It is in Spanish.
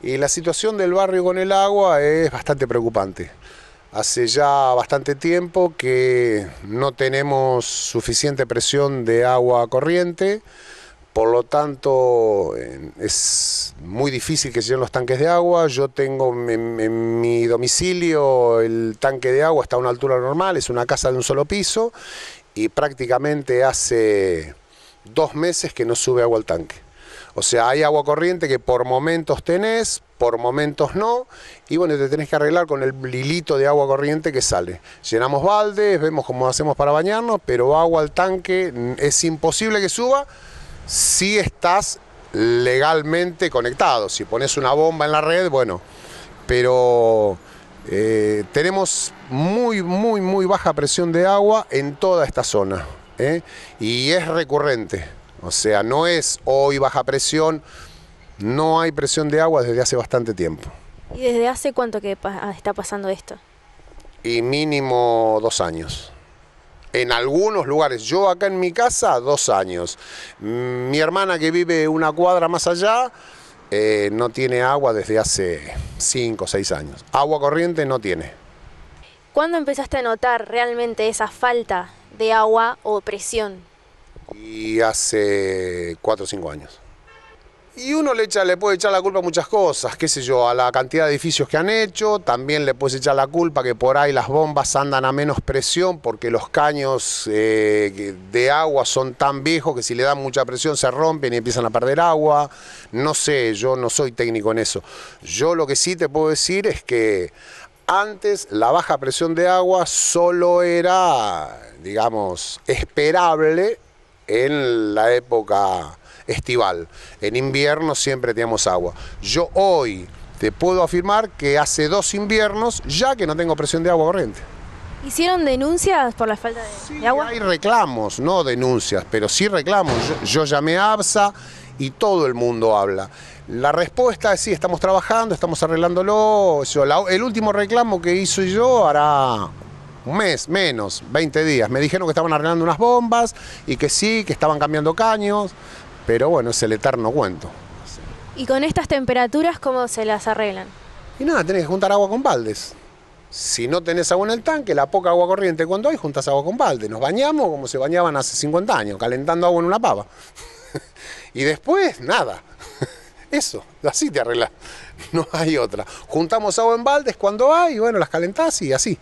Y la situación del barrio con el agua es bastante preocupante. Hace ya bastante tiempo que no tenemos suficiente presión de agua corriente, por lo tanto es muy difícil que se llenen los tanques de agua. Yo tengo en, en, mi domicilio el tanque de agua está a una altura normal, es una casa de un solo piso y prácticamente hace dos meses que no sube agua al tanque. O sea, hay agua corriente que por momentos tenés, por momentos no, y bueno, te tenés que arreglar con el lilito de agua corriente que sale. Llenamos baldes, vemos cómo hacemos para bañarnos, pero agua al tanque es imposible que suba si estás legalmente conectado. Si pones una bomba en la red, bueno, pero eh, tenemos muy, muy, muy baja presión de agua en toda esta zona ¿eh? y es recurrente. O sea, no es hoy baja presión, no hay presión de agua desde hace bastante tiempo. ¿Y desde hace cuánto que ah, está pasando esto? Y mínimo dos años. En algunos lugares, yo acá en mi casa, dos años. Mm, mi hermana que vive una cuadra más allá, eh, no tiene agua desde hace cinco o seis años. Agua corriente no tiene. ¿Cuándo empezaste a notar realmente esa falta de agua o presión y hace 4 o 5 años. Y uno le, echa, le puede echar la culpa a muchas cosas, qué sé yo, a la cantidad de edificios que han hecho, también le puedes echar la culpa que por ahí las bombas andan a menos presión porque los caños eh, de agua son tan viejos que si le dan mucha presión se rompen y empiezan a perder agua. No sé, yo no soy técnico en eso. Yo lo que sí te puedo decir es que antes la baja presión de agua solo era, digamos, esperable en la época estival. En invierno siempre teníamos agua. Yo hoy te puedo afirmar que hace dos inviernos ya que no tengo presión de agua corriente. ¿Hicieron denuncias por la falta de, sí, agua? Hay reclamos, no denuncias, pero sí reclamos. Yo, llamé a ABSA y todo el mundo habla. La respuesta es sí, estamos trabajando, estamos arreglándolo. el último reclamo que hice yo hará un mes, menos, 20 días. Me dijeron que estaban arreglando unas bombas y que sí, que estaban cambiando caños, pero bueno, es el eterno cuento. ¿Y con estas temperaturas cómo se las arreglan? Y nada, tenés que juntar agua con baldes. Si no tenés agua en el tanque, la poca agua corriente cuando hay, juntas agua con baldes. Nos bañamos como se bañaban hace 50 años, calentando agua en una pava. y después, nada. Eso, así te arreglas. No hay otra. Juntamos agua en baldes cuando hay, bueno, las calentás y así.